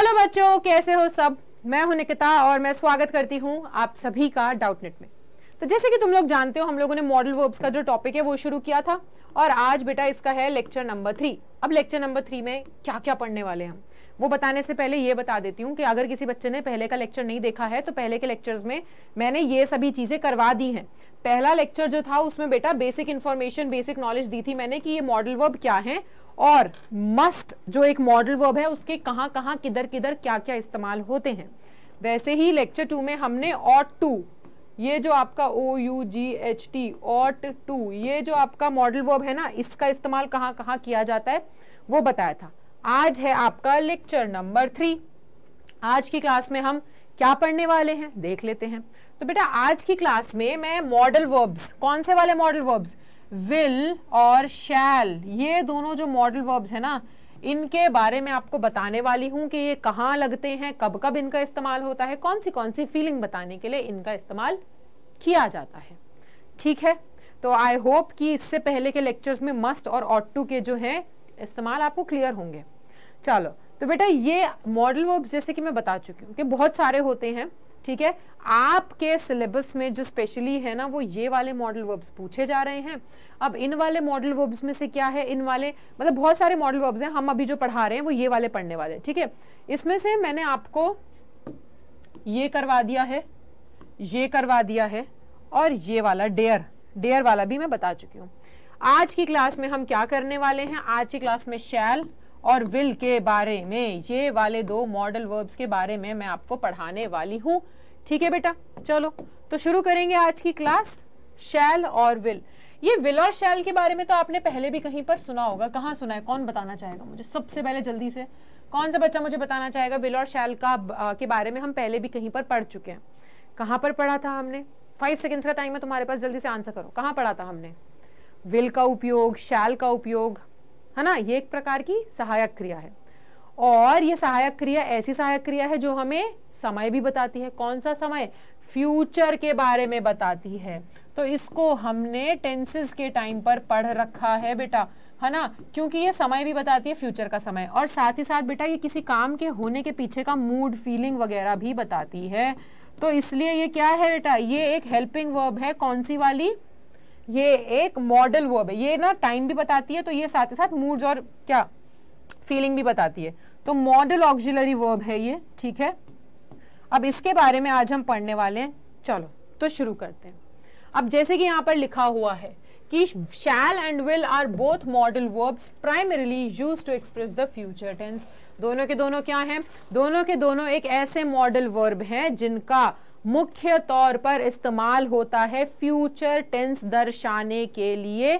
hello बच्चों कैसे हो सब मैं हूं निकिता और मैं स्वागत करती हूं आप सभी का डाउटनेट में तो जैसे कि तुम लोग जानते हो हम लोगों ने मॉडल वर्ब्स का जो टॉपिक है वो शुरू किया था और आज बेटा इसका है लेक्चर नंबर थ्री अब लेक्चर नंबर थ्री में क्या क्या पढ़ने वाले हम वो बताने से पहले ये बता देती हूँ कि अगर किसी बच्चे ने पहले का लेक्चर नहीं देखा है तो पहले के लेक्चर्स में मैंने ये सभी चीज़ें करवा दी हैं पहला लेक्चर जो था उसमें बेटा बेसिक इन्फॉर्मेशन बेसिक नॉलेज दी थी मैंने कि ये मॉडल वर्ब क्या है और मस्ट जो एक मॉडल वर्ब है उसके कहाँ कहाँ किधर किधर क्या क्या इस्तेमाल होते हैं वैसे ही लेक्चर टू में हमने ऑट टू ये जो आपका O U G H T ought to ये जो आपका मॉडल वर्ब है ना इसका इस्तेमाल कहाँ कहाँ किया जाता है वो बताया था आज है आपका लेक्चर नंबर थ्री आज की क्लास में हम क्या पढ़ने वाले हैं देख लेते हैं तो बेटा आज की क्लास में मैं मॉडल वर्ब्स कौन से वाले मॉडल वर्ब्स विल और शैल ये दोनों जो मॉडल वर्ब्स है ना इनके बारे में आपको बताने वाली हूँ कि ये कहाँ लगते हैं कब कब इनका इस्तेमाल होता है कौन सी कौन सी फीलिंग बताने के लिए इनका इस्तेमाल किया जाता है ठीक है तो आई होप कि इससे पहले के लेक्चर्स में मस्ट और ऑट टू के जो हैं इस्तेमाल आपको क्लियर होंगे चलो तो बेटा ये मॉडल वर्ब्स जैसे कि मैं बता चुकी हूँ कि बहुत सारे होते हैं ठीक है आपके सिलेबस में जो स्पेशली है ना वो ये वाले मॉडल वर्ब्स पूछे जा रहे हैं अब इन वाले मॉडल वर्ब्स में से क्या है इन वाले मतलब बहुत सारे मॉडल वर्ब्स हैं हम अभी जो पढ़ा रहे हैं वो ये वाले पढ़ने वाले ठीक है इसमें से मैंने आपको ये करवा दिया है ये करवा दिया है और ये वाला डेयर डेयर वाला भी मैं बता चुकी हूँ आज की क्लास में हम क्या करने वाले हैं आज की क्लास में शैल और विल के बारे में ये वाले दो मॉडल वर्ब्स के बारे में मैं आपको पढ़ाने वाली हूँ ठीक है बेटा चलो तो शुरू करेंगे आज की क्लास शैल और विल ये विल और शैल के बारे में तो आपने पहले भी कहीं पर सुना होगा कहाँ सुना है कौन बताना चाहेगा मुझे सबसे पहले जल्दी से कौन सा बच्चा मुझे बताना चाहेगा विल और शैल का आ, के बारे में हम पहले भी कहीं पर पढ़ चुके हैं कहाँ पर पढ़ा था हमने फाइव सेकेंड्स का टाइम है तुम्हारे पास जल्दी से आंसर करो कहाँ पढ़ा था हमने विल का उपयोग शैल का उपयोग है ना ये एक प्रकार की सहायक क्रिया है और ये सहायक क्रिया ऐसी सहायक क्रिया है जो हमें समय भी बताती है कौन सा समय फ्यूचर के बारे में बताती है तो इसको हमने टेंसेस के टाइम पर पढ़ रखा है बेटा है ना क्योंकि ये समय भी बताती है फ्यूचर का समय और साथ ही साथ बेटा ये किसी काम के होने के पीछे का मूड फीलिंग वगैरह भी बताती है तो इसलिए ये क्या है बेटा ये एक हेल्पिंग वर्ब है कौन सी वाली ये एक मॉडल वर्ब है ये ना टाइम भी बताती है तो ये साथ ही साथ मूड्स और क्या फीलिंग भी बताती है तो मॉडल ऑक्जिलरी वर्ब है ये ठीक है अब इसके बारे में आज हम पढ़ने वाले हैं चलो तो शुरू करते हैं अब जैसे कि यहाँ पर लिखा हुआ है कि shall and will are both modal verbs primarily use to express the future tense दोनों के दोनों क्या हैं दोनों के दोनों एक ऐसे मॉडल वर्ब हैं जिनका मुख्य तौर पर इस्तेमाल होता है फ्यूचर टेंस दर्शाने के लिए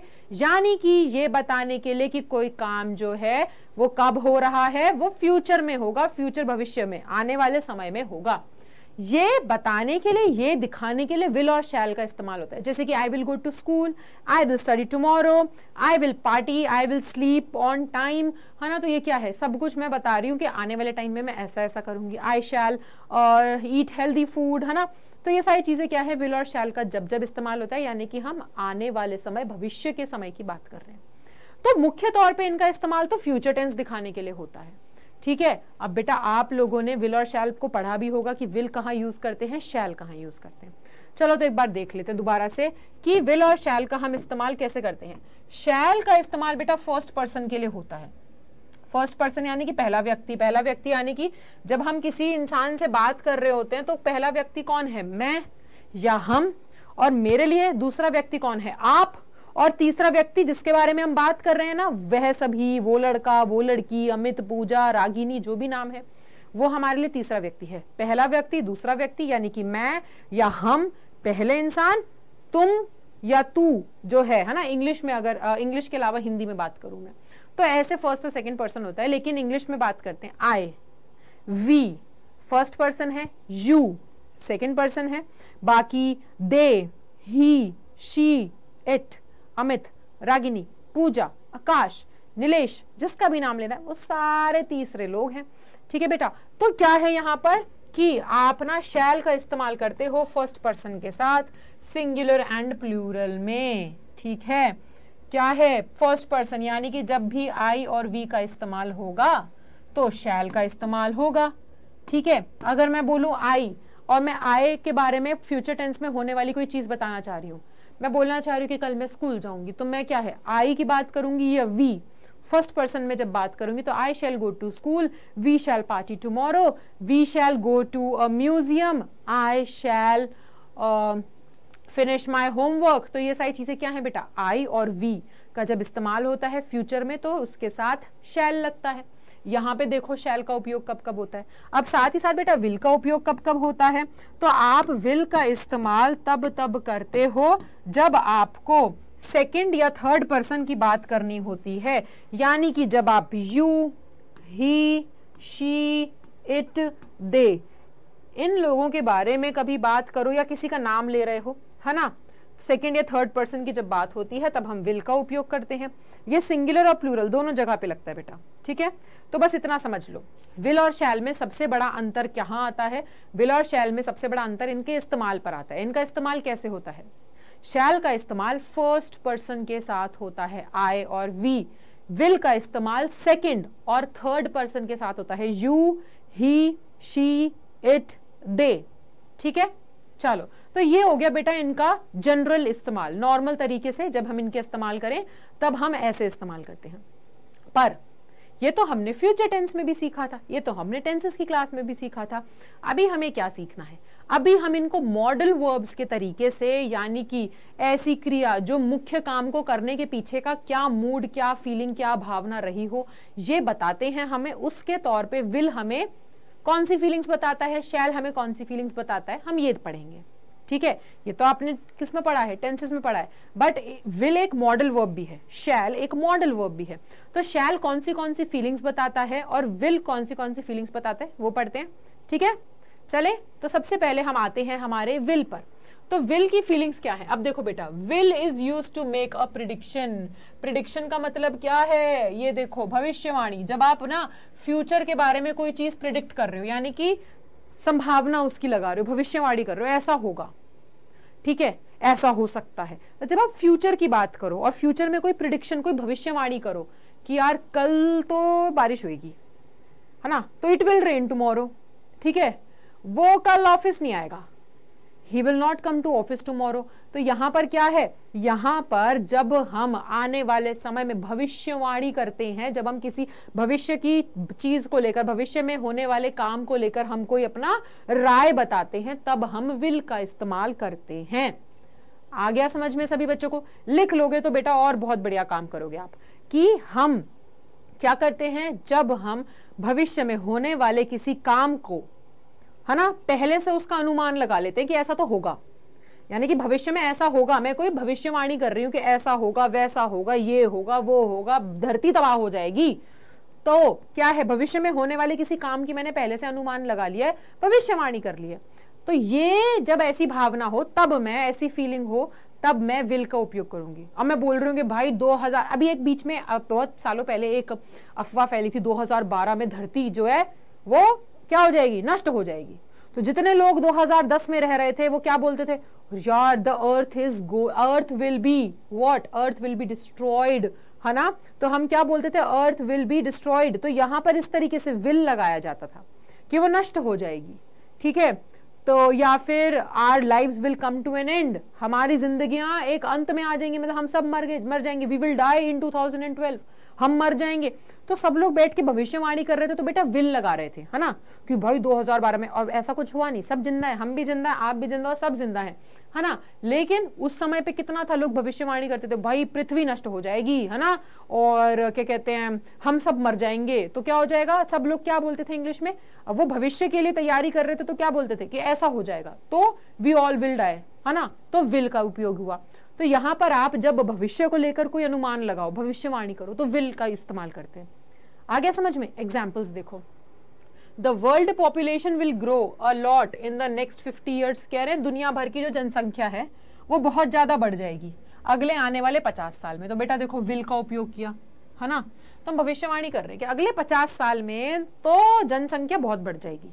यानी कि ये बताने के लिए कि कोई काम जो है वो कब हो रहा है वो फ्यूचर में होगा फ्यूचर भविष्य में आने वाले समय में होगा ये बताने के लिए ये दिखाने के लिए विल और शैल का इस्तेमाल होता है जैसे कि I will go to school I will study tomorrow I will party I will sleep on time है ना तो ये क्या है सब कुछ मैं बता रही हूँ कि आने वाले टाइम में मैं ऐसा ऐसा करूँगी आई शैल और ईट हेल्दी फूड है ना तो ये सारी चीज़ें क्या है विल और शैल का जब जब इस्तेमाल होता है यानी कि हम आने वाले समय भविष्य के समय की बात कर रहे हैं तो मुख्य तौर पे इनका इस्तेमाल तो फ्यूचर टेंस दिखाने के लिए होता है ठीक है अब बेटा आप लोगों ने विल और शैल को पढ़ा भी होगा कि विल कहाँ यूज करते हैं शैल कहाँ यूज करते हैं चलो तो एक बार देख लेते हैं दोबारा से कि विल और शैल का हम इस्तेमाल कैसे करते हैं शैल का इस्तेमाल बेटा फर्स्ट पर्सन के लिए होता है फर्स्ट पर्सन यानी कि पहला व्यक्ति पहला व्यक्ति यानी कि जब हम किसी इंसान से बात कर रहे होते हैं तो पहला व्यक्ति कौन है मैं या हम और मेरे लिए दूसरा व्यक्ति कौन है आप और तीसरा व्यक्ति जिसके बारे में हम बात कर रहे हैं ना वह सभी वो लड़का वो लड़की अमित पूजा रागिनी जो भी नाम है वो हमारे लिए तीसरा व्यक्ति है पहला व्यक्ति दूसरा व्यक्ति यानी कि मैं या हम पहले इंसान तुम या तू जो है है ना इंग्लिश में अगर इंग्लिश के अलावा हिंदी में बात करूं मैं तो ऐसे फर्स्ट और सेकेंड पर्सन होता है लेकिन इंग्लिश में बात करते हैं आई वी फर्स्ट पर्सन है यू सेकेंड पर्सन है बाकी they he she it Amit Ragini Pooja Akash Nilesh जिसका भी नाम लेना है वो सारे तीसरे लोग हैं ठीक है बेटा तो क्या है यहाँ पर कि आप ना शैल का इस्तेमाल करते हो फर्स्ट पर्सन के साथ सिंगुलर एंड प्लूरल में ठीक है क्या है फर्स्ट पर्सन यानी कि जब भी आई और वी का इस्तेमाल होगा तो शैल का इस्तेमाल होगा ठीक है अगर मैं बोलूं आई और मैं आए के बारे में फ्यूचर टेंस में होने वाली कोई चीज़ बताना चाह रही हूं मैं बोलना चाह रही हूँ कि कल मैं स्कूल जाऊंगी तो मैं क्या है आई की बात करूंगी या वी फर्स्ट पर्सन में जब बात करूंगी तो I shall go to school we shall party tomorrow we shall go to a museum I shall finish my homework तो ये सारी चीज़ें क्या हैं बेटा आई और वी का जब इस्तेमाल होता है फ्यूचर में तो उसके साथ शैल लगता है यहाँ पे देखो शैल का उपयोग कब कब होता है अब साथ ही साथ बेटा विल का उपयोग कब कब होता है तो आप विल का इस्तेमाल तब तब करते हो जब आपको सेकेंड या थर्ड पर्सन की बात करनी होती है यानी कि जब आप you he she it they इन लोगों के बारे में कभी बात करो या किसी का नाम ले रहे हो है ना सेकेंड या थर्ड पर्सन की जब बात होती है तब हम विल का उपयोग करते हैं ये सिंगुलर और प्लूरल दोनों जगह पे लगता है बेटा ठीक है तो बस इतना समझ लो विल और शैल में सबसे बड़ा अंतर कहाँ आता है विल और शैल में सबसे बड़ा अंतर इनके इस्तेमाल पर आता है इनका इस्तेमाल कैसे होता है शैल का इस्तेमाल फर्स्ट पर्सन के साथ होता है आई और वी विल का इस्तेमाल सेकेंड और थर्ड पर्सन के साथ होता है you he she it they ठीक है चलो तो ये हो गया बेटा इनका जनरल इस्तेमाल नॉर्मल तरीके से जब हम इनके इस्तेमाल करें तब हम ऐसे इस्तेमाल करते हैं पर ये तो हमने फ्यूचर टेंस में भी सीखा था ये तो हमने टेंसेस की क्लास में भी सीखा था अभी हमें क्या सीखना है अभी हम इनको मॉडल वर्ब्स के तरीके से यानी कि ऐसी क्रिया जो मुख्य काम को करने के पीछे का क्या मूड क्या फीलिंग क्या भावना रही हो ये बताते हैं हमें उसके तौर पे विल हमें कौन सी फीलिंग्स बताता है शैल हमें कौन सी फीलिंग्स बताता है हम ये पढ़ेंगे ठीक है ये तो आपने किस में पढ़ा है टेंसेस में पढ़ा है बट विल एक मॉडल वर्ब भी है शैल एक मॉडल वर्ब भी है तो शैल कौन सी कौन सी फीलिंग्स बताता है और विल कौन सी कौन सी फीलिंग्स बताता है वो पढ़ते हैं ठीक है चले तो सबसे पहले हम आते हैं हमारे विल पर तो विल की फीलिंग्स क्या है अब देखो बेटा will is use to make a prediction prediction का मतलब क्या है ये देखो भविष्यवाणी जब आप ना फ्यूचर के बारे में कोई चीज प्रिडिक्ट कर रहे हो यानी कि संभावना उसकी लगा रहे हो भविष्यवाणी कर रहे हो ऐसा होगा ठीक है ऐसा हो सकता है तो जब आप फ्यूचर की बात करो और फ्यूचर में कोई प्रिडिक्शन कोई भविष्यवाणी करो कि यार कल तो बारिश होगी है ना तो इट विल रेन टुमारो ठीक है वो कल ऑफिस नहीं आएगा he will not come to office tomorrow तो यहाँ पर क्या है यहाँ पर जब हम आने वाले समय में भविष्यवाणी करते हैं जब हम किसी भविष्य की चीज को लेकर भविष्य में होने वाले काम को लेकर हम कोई अपना राय बताते हैं तब हम विल का इस्तेमाल करते हैं आ गया समझ में सभी बच्चों को लिख लोगे तो बेटा और बहुत बढ़िया काम करोगे आप कि हम क्या करते हैं जब हम भविष्य में होने वाले किसी काम को है ना पहले से उसका अनुमान लगा लेते हैं कि ऐसा तो होगा यानी कि भविष्य में ऐसा होगा मैं कोई भविष्यवाणी कर रही हूं कि ऐसा होगा वैसा होगा ये होगा वो होगा धरती तबाह हो जाएगी तो क्या है भविष्य में होने वाले किसी काम की मैंने पहले से अनुमान लगा लिया है भविष्यवाणी कर लिया तो ये जब ऐसी भावना हो तब मैं ऐसी फीलिंग हो तब मैं विल का उपयोग करूंगी अब मैं बोल रही हूँ कि भाई 2000 अभी एक बीच में बहुत सालों पहले एक अफवाह फैली थी 2012 में धरती जो है वो क्या हो जाएगी नष्ट हो जाएगी तो जितने लोग 2010 में रह रहे थे वो क्या बोलते थे यार the earth is go earth will be what earth will be destroyed है ना तो हम क्या बोलते थे अर्थ विल बी डिस्ट्रॉयड तो यहां पर इस तरीके से विल लगाया जाता था कि वो नष्ट हो जाएगी ठीक है तो या फिर our life will come to an end हमारी जिंदगियां एक अंत में आ जाएंगी मतलब हम सब मर गए मर जाएंगे we will die in twelve हम मर जाएंगे तो सब लोग बैठ के भविष्यवाणी कर रहे थे तो बेटा विल लगा रहे थे है ना कि भाई 2012 में और ऐसा कुछ हुआ नहीं सब जिंदा है हम भी जिंदा है आप भी जिंदा सब जिंदा है है ना लेकिन उस समय पे कितना था लोग भविष्यवाणी करते थे भाई पृथ्वी नष्ट हो जाएगी है ना और क्या कहते हैं हम सब मर जाएंगे तो क्या हो जाएगा सब लोग क्या बोलते थे इंग्लिश में वो भविष्य के लिए तैयारी कर रहे थे तो क्या बोलते थे कि ऐसा हो जाएगा तो वी ऑल विल डाय है ना तो विल का उपयोग हुआ तो यहाँ पर आप जब भविष्य को लेकर कोई अनुमान लगाओ भविष्यवाणी करो तो विल का इस्तेमाल करते हैं आगे समझ में एग्जाम्पल्स देखो the world population will grow a lot in the next fifty years कह रहे हैं दुनिया भर की जो जनसंख्या है वो बहुत ज़्यादा बढ़ जाएगी अगले आने वाले पचास साल में तो बेटा देखो विल का उपयोग किया है ना तो हम भविष्यवाणी कर रहे हैं कि अगले पचास साल में तो जनसंख्या बहुत बढ़ जाएगी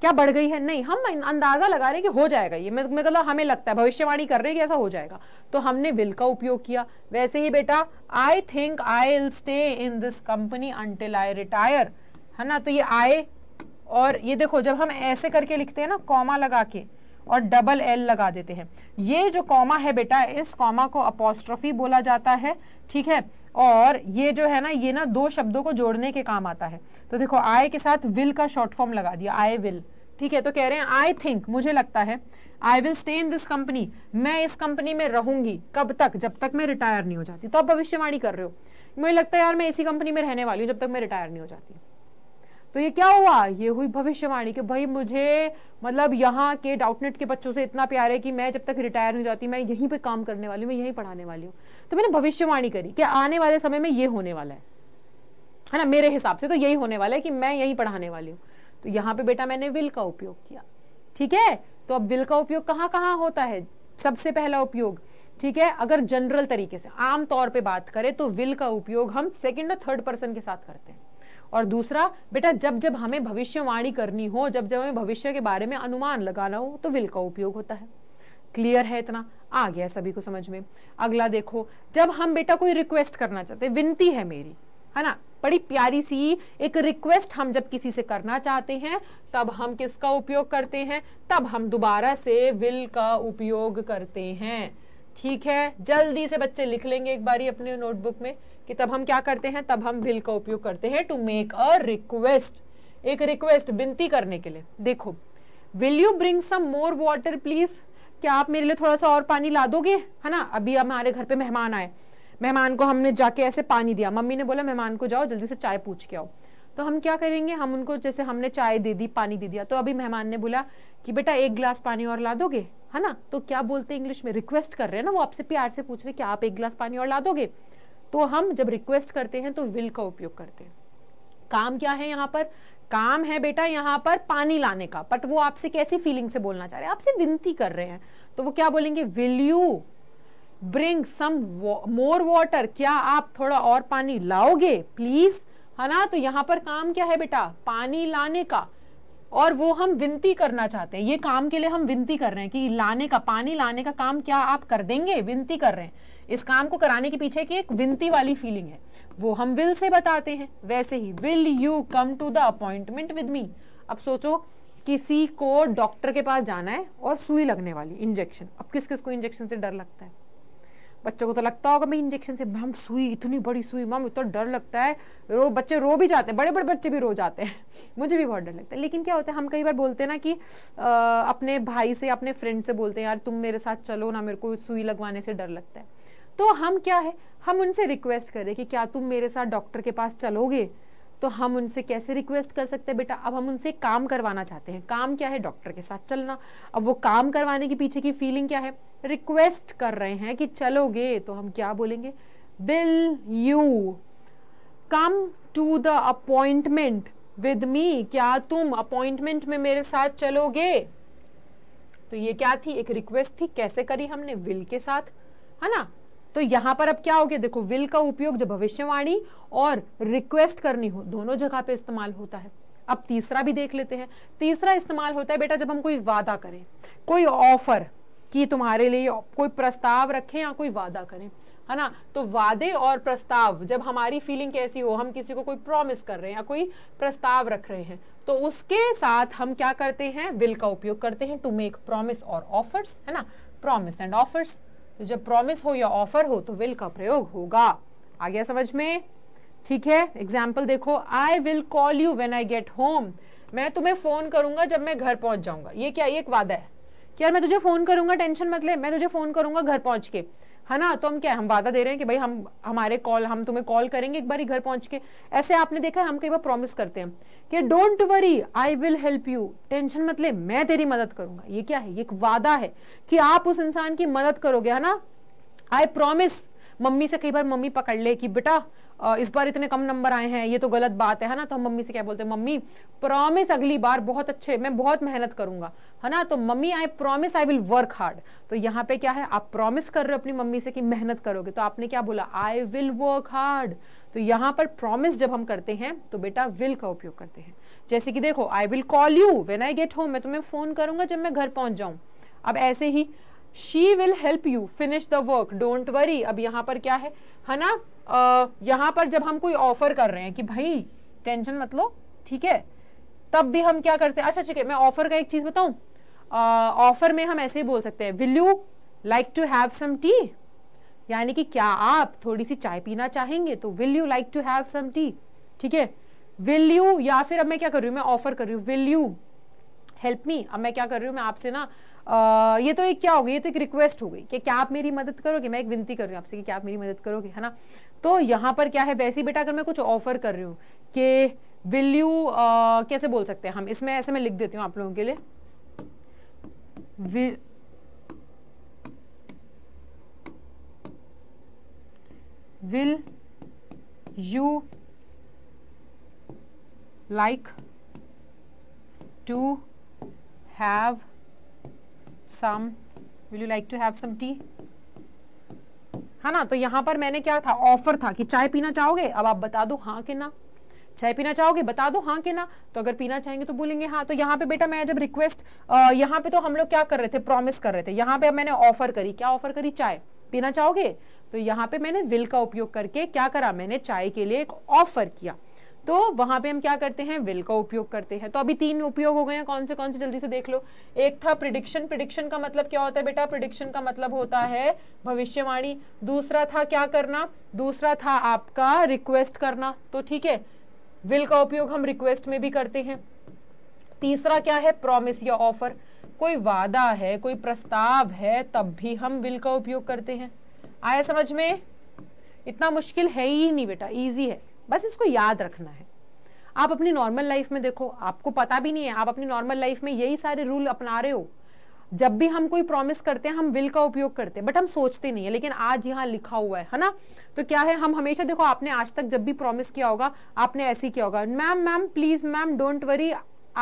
क्या बढ़ गई है नहीं हम अंदाजा लगा रहे हैं कि हो जाएगा ये मतलब हमें लगता है भविष्यवाणी कर रहे हैं कि ऐसा हो जाएगा तो हमने विल का उपयोग किया वैसे ही बेटा I think I will stay in this company until I retire है ना तो ये आए और ये देखो जब हम ऐसे करके लिखते हैं ना कॉमा लगा के और डबल एल लगा देते हैं ये जो कॉमा है बेटा इस कॉमा को अपोस्ट्रफी बोला जाता है ठीक है और ये जो है ना ये ना दो शब्दों को जोड़ने के काम आता है तो देखो आय के साथ विल का शॉर्ट फॉर्म लगा दिया आई विल ठीक है तो कह रहे हैं आई थिंक मुझे लगता है I will stay in this company मैं इस कंपनी में रहूंगी कब तक जब तक मैं रिटायर नहीं हो जाती तो आप भविष्यवाणी कर रहे हो मुझे लगता है यार मैं इसी कंपनी में रहने वाली हूँ जब तक मैं रिटायर नहीं हो जाती तो ये क्या हुआ ये हुई भविष्यवाणी कि भाई मुझे मतलब यहाँ के डाउटनेट के बच्चों से इतना प्यार है कि मैं जब तक रिटायर नहीं जाती मैं यहीं पे काम करने वाली हूँ मैं यहीं पढ़ाने वाली हूँ तो मैंने भविष्यवाणी करी कि आने वाले समय में ये होने वाला है है ना मेरे हिसाब से तो यही होने वाला है कि मैं यहीं पढ़ाने वाली हूँ तो यहाँ पे बेटा मैंने विल का उपयोग किया ठीक है तो अब विल का उपयोग कहाँ कहाँ होता है सबसे पहला उपयोग ठीक है अगर जनरल तरीके से आम तौर पे बात करें तो विल का उपयोग हम सेकंड और थर्ड पर्सन के साथ करते हैं और दूसरा बेटा जब जब हमें भविष्यवाणी करनी हो जब जब हमें भविष्य के बारे में अनुमान लगाना हो तो विल का उपयोग होता है क्लियर है इतना आ गया सभी को समझ में अगला देखो जब हम बेटा कोई रिक्वेस्ट करना चाहते विनती है मेरी है ना बड़ी प्यारी सी एक रिक्वेस्ट हम जब किसी से करना चाहते हैं तब हम किसका उपयोग करते हैं तब हम दोबारा से विल का उपयोग करते हैं ठीक है जल्दी से बच्चे लिख लेंगे एक बारी अपने नोटबुक में कि तब हम क्या करते हैं तब हम विल का उपयोग करते हैं टू मेक अ रिक्वेस्ट एक रिक्वेस्ट विनती करने के लिए देखो will you bring some more water please क्या आप मेरे लिए थोड़ा सा और पानी ला दोगे है ना अभी हमारे घर पे मेहमान आए मेहमान को हमने जाके ऐसे पानी दिया मम्मी ने बोला मेहमान को जाओ जल्दी से चाय पूछ के आओ तो हम क्या करेंगे हम उनको जैसे हमने चाय दे दी पानी दे दिया तो अभी मेहमान ने बोला कि बेटा एक गिलास पानी और ला दोगे है ना तो क्या बोलते हैं इंग्लिश में रिक्वेस्ट कर रहे हैं ना वो आपसे प्यार से पूछ रहे कि आप एक गिलास पानी और ला दोगे तो हम जब रिक्वेस्ट करते हैं तो विल का उपयोग करते हैं काम क्या है यहाँ पर काम है बेटा यहाँ पर पानी लाने का बट वो आपसे कैसी फीलिंग से बोलना चाह रहे हैं आपसे विनती कर रहे हैं तो वो क्या बोलेंगे will you bring some more water क्या आप थोड़ा और पानी लाओगे प्लीज है ना तो यहाँ पर काम क्या है बेटा पानी लाने का और वो हम विनती करना चाहते हैं ये काम के लिए हम विनती कर रहे हैं कि लाने का पानी लाने का काम क्या आप कर देंगे विनती कर रहे हैं इस काम को कराने के पीछे की एक विनती वाली फीलिंग है वो हम विल से बताते हैं वैसे ही will you come to the appointment with me अब सोचो किसी को डॉक्टर के पास जाना है और सुई लगने वाली इंजेक्शन अब किस किस को इंजेक्शन से डर लगता है बच्चों को तो लगता होगा भाई इंजेक्शन से मैम सुई इतनी बड़ी सुई मैम इतना डर लगता है रो बच्चे रो भी जाते हैं बड़े बड़े बच्चे भी रो जाते हैं मुझे भी बहुत डर लगता है लेकिन क्या होता है हम कई बार बोलते हैं ना कि आ, अपने भाई से अपने फ्रेंड से बोलते हैं यार तुम मेरे साथ चलो ना मेरे को सुई लगवाने से डर लगता है तो हम क्या है हम उनसे रिक्वेस्ट करें कि क्या तुम मेरे साथ डॉक्टर के पास चलोगे तो हम उनसे कैसे रिक्वेस्ट कर सकते हैं बेटा अब हम उनसे काम करवाना चाहते हैं काम क्या है डॉक्टर के साथ चलना अब वो काम करवाने के पीछे की फीलिंग क्या है रिक्वेस्ट कर रहे हैं कि चलोगे तो हम क्या बोलेंगे will you come to the appointment with me क्या तुम अपॉइंटमेंट में मेरे साथ चलोगे तो ये क्या थी एक रिक्वेस्ट थी कैसे करी हमने विल के साथ है ना तो यहां पर अब क्या हो गया देखो विल का उपयोग जब भविष्यवाणी और रिक्वेस्ट करनी हो दोनों जगह पे इस्तेमाल होता है अब तीसरा भी देख लेते हैं तीसरा इस्तेमाल होता है बेटा जब हम कोई वादा करें कोई ऑफर कि तुम्हारे लिए कोई प्रस्ताव रखें या कोई वादा करें है ना तो वादे और प्रस्ताव जब हमारी फीलिंग कैसी हो हम किसी को कोई प्रॉमिस कर रहे हैं या कोई प्रस्ताव रख रहे हैं तो उसके साथ हम क्या करते हैं विल का उपयोग करते हैं टू मेक प्रॉमिस और ऑफर्स है ना प्रॉमिस एंड ऑफर्स तो जब प्रॉमिस हो या ऑफर हो तो विल का प्रयोग होगा आ गया समझ में ठीक है एग्जाम्पल देखो I will call you when I get home मैं तुम्हें फ़ोन करूंगा जब मैं घर पहुंच जाऊंगा ये क्या ये एक वादा है कि यार मैं तुझे फ़ोन करूंगा टेंशन मत ले मैं तुझे फ़ोन करूंगा घर पहुंच के है ना तो हम क्या हम वादा दे रहे हैं कि भाई हम हमारे कॉल हम तुम्हें कॉल करेंगे एक बार ही घर पहुंच के ऐसे आपने देखा है हम कई बार प्रॉमिस करते हैं कि don't worry I will help you tension मत ले मैं तेरी मदद करूंगा ये क्या है ये एक वादा है कि आप उस इंसान की मदद करोगे है ना आई प्रॉमिस मम्मी से कई बार मम्मी पकड़ ले कि बेटा इस बार इतने कम नंबर आए हैं ये तो गलत बात है ना तो हम मम्मी से क्या बोलते हैं मम्मी प्रॉमिस अगली बार बहुत अच्छे मैं बहुत मेहनत करूंगा है ना तो mummy I promise I will work hard तो यहाँ पे क्या है आप प्रॉमिस कर रहे हो अपनी मम्मी से कि मेहनत करोगे तो आपने क्या बोला आई विल वर्क हार्ड तो यहाँ पर प्रॉमिस जब हम करते हैं तो बेटा विल का उपयोग करते हैं जैसे कि देखो I will call you when I get home मैं तुम्हें फ़ोन करूंगा जब मैं घर पहुंच जाऊं अब ऐसे ही she will help you finish the work don't worry अब यहाँ पर क्या है है ना यहां पर जब हम कोई ऑफर कर रहे हैं कि भाई टेंशन मत लो ठीक है तब भी हम क्या करते हैं अच्छा ठीक है मैं ऑफर का एक चीज़ बताऊं ऑफर में हम ऐसे ही बोल सकते हैं will you like to have some tea यानी कि क्या आप थोड़ी सी चाय पीना चाहेंगे तो will you like to have some tea ठीक है विल यू या फिर अब मैं क्या कर रही हूँ मैं ऑफर कर रही हूँ विल यू हेल्प मी अब मैं क्या कर रही हूँ मैं आपसे ना आ, ये तो एक क्या हो गई ये तो एक रिक्वेस्ट हो गई कि क्या आप मेरी मदद करोगे मैं एक विनती कर रही हूँ आपसे कि क्या आप मेरी मदद करोगे है ना तो यहाँ पर क्या है वैसे बेटा अगर मैं कुछ ऑफर कर रही हूँ कि विल यू कैसे बोल सकते हैं हम इसमें ऐसे मैं लिख देती हूँ आप लोगों के लिए will you like to have some will you like to have some tea है ना तो यहाँ पर मैंने क्या था ऑफर था कि चाय पीना चाहोगे अब आप बता दो हाँ के ना चाय पीना चाहोगे बता दो हाँ के ना तो अगर पीना चाहेंगे तो बोलेंगे हाँ तो यहाँ पे बेटा मैं जब रिक्वेस्ट यहाँ पे तो हम लोग क्या कर रहे थे प्रॉमिस कर रहे थे यहाँ पे मैंने ऑफर करी क्या ऑफर करी चाय पीना चाहोगे तो यहाँ पे मैंने विल का उपयोग करके क्या करा मैंने चाय के लिए एक ऑफर किया तो वहां पे हम क्या करते हैं विल का उपयोग करते हैं तो अभी तीन उपयोग हो गए हैं कौन से कौन से जल्दी से देख लो एक था प्रिडिक्शन प्रिडिक्शन का मतलब क्या होता है बेटा प्रिडिक्शन का मतलब होता है भविष्यवाणी दूसरा था क्या करना दूसरा था आपका रिक्वेस्ट करना तो ठीक है विल का उपयोग हम रिक्वेस्ट में भी करते हैं तीसरा क्या है प्रोमिस या ऑफर कोई वादा है कोई प्रस्ताव है तब भी हम विल का उपयोग करते हैं आया समझ में इतना मुश्किल है ही नहीं बेटा ईजी है बस इसको याद रखना है आप अपनी नॉर्मल लाइफ में देखो आपको पता भी नहीं है आप अपनी नॉर्मल लाइफ में यही सारे रूल अपना रहे हो जब भी हम कोई प्रॉमिस करते हैं हम विल का उपयोग करते हैं बट हम सोचते नहीं है लेकिन आज यहाँ लिखा हुआ है है ना तो क्या है हम हमेशा देखो आपने आज तक जब भी प्रॉमिस किया होगा आपने ऐसे ही किया होगा ma'am ma'am please ma'am don't worry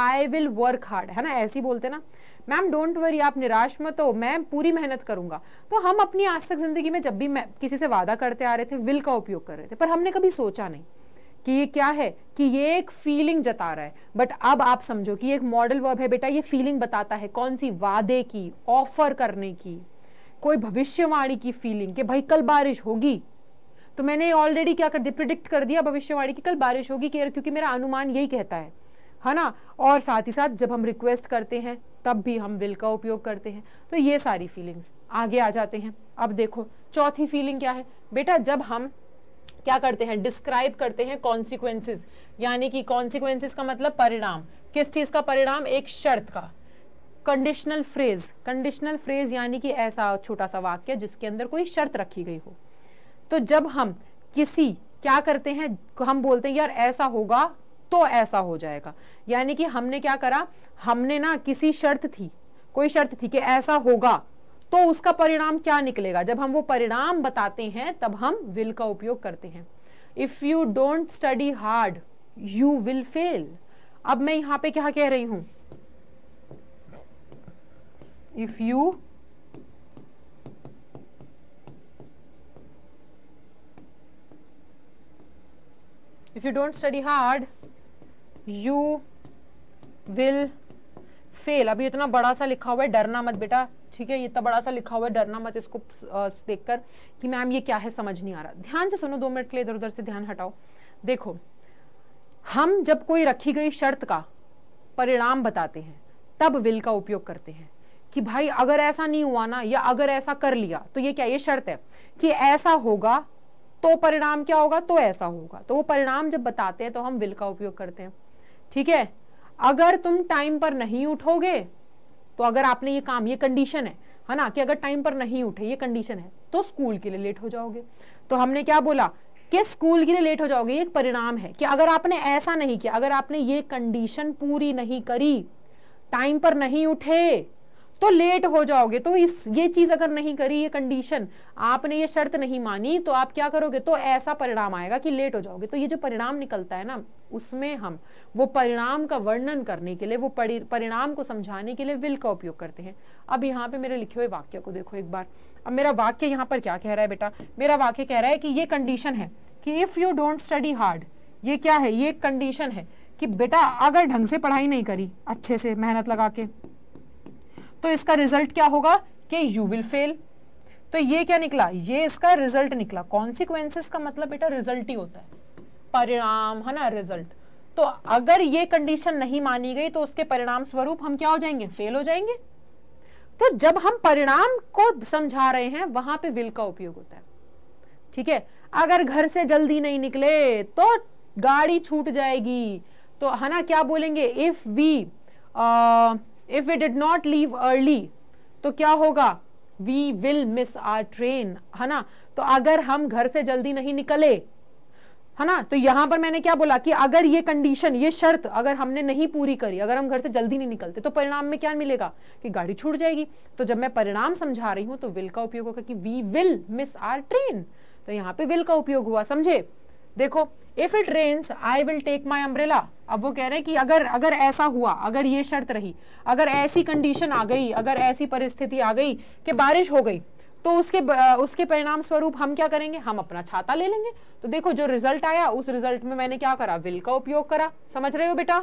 I will work hard है ना ऐसे ही बोलते ना मैम डोंट वरी आप निराश मत हो मैं पूरी मेहनत करूंगा तो हम अपनी आज तक जिंदगी में जब भी किसी से वादा करते आ रहे थे विल का उपयोग कर रहे थे पर हमने कभी सोचा नहीं कि ये क्या है कि ये एक फीलिंग जता रहा है बट अब आप समझो कि एक मॉडल वर्ब है बेटा ये फीलिंग बताता है कौन सी वादे की ऑफर करने की कोई भविष्यवाणी की फीलिंग कि भाई कल बारिश होगी तो मैंने ऑलरेडी क्या कर दिया प्रिडिक्ट कर दिया भविष्यवाणी की कल बारिश होगी क्योंकि मेरा अनुमान यही कहता है है ना और साथ ही साथ जब हम रिक्वेस्ट करते हैं तब भी हम विल का उपयोग करते हैं तो ये सारी फीलिंग्स आगे आ जाते हैं अब देखो चौथी फीलिंग क्या है बेटा जब हम क्या करते हैं डिस्क्राइब करते हैं कॉन्सिक्वेंसिस यानी कि कॉन्सिक्वेंसिस का मतलब परिणाम किस चीज़ का परिणाम एक शर्त का कंडीशनल फ्रेज कंडीशनल फ्रेज यानी कि ऐसा छोटा सा वाक्य जिसके अंदर कोई शर्त रखी गई हो तो जब हम किसी क्या करते हैं हम बोलते हैं यार ऐसा होगा तो ऐसा हो जाएगा यानी कि हमने क्या करा हमने ना किसी शर्त थी कोई शर्त थी कि ऐसा होगा तो उसका परिणाम क्या निकलेगा जब हम वो परिणाम बताते हैं तब हम विल का उपयोग करते हैं if you don't study hard you will fail अब मैं यहां पे क्या कह रही हूं if you if you don't study hard you will fail अभी इतना बड़ा सा लिखा हुआ है डरना मत बेटा ठीक है इतना बड़ा सा लिखा हुआ है डरना मत इसको देखकर कि मैम ये क्या है समझ नहीं आ रहा ध्यान से सुनो दो मिनट के लिए इधर उधर से ध्यान हटाओ देखो हम जब कोई रखी गई शर्त का परिणाम बताते हैं तब विल का उपयोग करते हैं कि भाई अगर ऐसा नहीं हुआ ना या अगर ऐसा कर लिया तो ये क्या ये शर्त है कि ऐसा होगा तो परिणाम क्या होगा तो ऐसा होगा तो वो परिणाम जब बताते हैं तो हम विल का उपयोग करते हैं ठीक है अगर तुम टाइम पर नहीं उठोगे तो अगर आपने ये काम ये कंडीशन है है ना कि अगर टाइम पर नहीं उठे ये कंडीशन है तो स्कूल के लिए लेट हो जाओगे तो हमने क्या बोला कि स्कूल के लिए लेट हो जाओगे एक परिणाम है कि अगर आपने ऐसा नहीं किया अगर आपने ये कंडीशन पूरी नहीं करी टाइम पर नहीं उठे तो लेट हो जाओगे तो इस ये चीज अगर नहीं करी ये कंडीशन आपने ये शर्त नहीं मानी तो आप क्या करोगे तो ऐसा परिणाम आएगा कि लेट हो जाओगे तो ये जो परिणाम निकलता है ना उसमें हम वो परिणाम का वर्णन करने के लिए वो परिणाम को समझाने के लिए विल का उपयोग करते हैं अब यहाँ पे मेरे लिखे हुए वाक्य को देखो एक बार अब मेरा वाक्य यहाँ पर क्या कह रहा है बेटा मेरा वाक्य कह रहा है कि ये कंडीशन है कि if you don't study hard ये क्या है ये कंडीशन है कि बेटा अगर ढंग से पढ़ाई नहीं करी अच्छे से मेहनत लगा के तो इसका रिजल्ट क्या होगा कि यू विल फेल तो ये क्या निकला ये इसका रिजल्ट निकला कॉन्सिक्वेंसिस का मतलब बेटा रिजल्ट ही होता है परिणाम है ना रिजल्ट तो अगर ये कंडीशन नहीं मानी गई तो उसके परिणाम स्वरूप हम क्या हो जाएंगे फेल हो जाएंगे तो जब हम परिणाम को समझा रहे हैं वहां पे विल का उपयोग होता है ठीक है अगर घर से जल्दी नहीं निकले तो गाड़ी छूट जाएगी तो है ना क्या बोलेंगे if we ah, if we did not leave early तो क्या होगा we will miss our train है ना तो अगर हम घर से जल्दी नहीं निकले है ना तो यहां पर मैंने क्या बोला कि अगर ये कंडीशन ये शर्त अगर हमने नहीं पूरी करी अगर हम घर से जल्दी नहीं निकलते तो परिणाम में क्या मिलेगा कि गाड़ी छूट जाएगी तो जब मैं परिणाम समझा रही हूं तो विल का उपयोग होगा कि we will miss our train तो यहां पे विल का उपयोग हुआ समझे देखो if it rains I will take my umbrella अब वो कह रहे हैं कि अगर अगर ऐसा हुआ अगर ये शर्त रही अगर ऐसी कंडीशन आ गई अगर ऐसी परिस्थिति आ गई कि बारिश हो गई तो उसके उसके परिणाम स्वरूप हम क्या करेंगे हम अपना छाता ले लेंगे तो देखो जो रिजल्ट आया उस रिजल्ट में मैंने क्या करा विल का उपयोग करा समझ रहे हो बेटा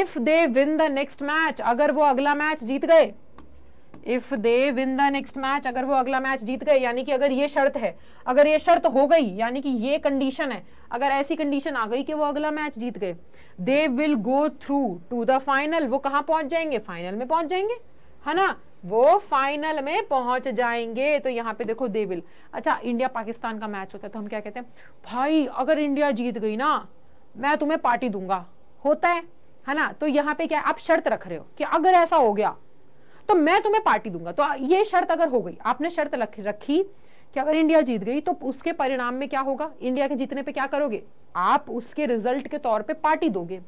if they win the next match अगर वो अगला मैच जीत गए if they win the next match अगर वो अगला मैच जीत गए यानी कि अगर ये शर्त है अगर ये शर्त हो गई यानी कि ये कंडीशन है अगर ऐसी कंडीशन आ गई कि वो अगला मैच जीत गए they will go through to the final वो कहाँ पहुंच जाएंगे फाइनल में पहुंच जाएंगे है ना वो फाइनल में पहुंच जाएंगे तो यहाँ पे देखो दे विल अच्छा इंडिया पाकिस्तान का मैच होता है तो हम क्या कहते हैं भाई अगर इंडिया जीत गई ना मैं तुम्हें पार्टी दूंगा होता है है ना तो यहाँ पे क्या आप शर्त रख रहे हो कि अगर ऐसा हो गया तो मैं तुम्हें पार्टी दूंगा तो ये शर्त अगर हो गई आपने शर्त रखी कि अगर इंडिया जीत गई तो उसके परिणाम में क्या होगा इंडिया के जीतने पे क्या करोगे आप उसके रिजल्ट के तौर पे पार्टी दोगे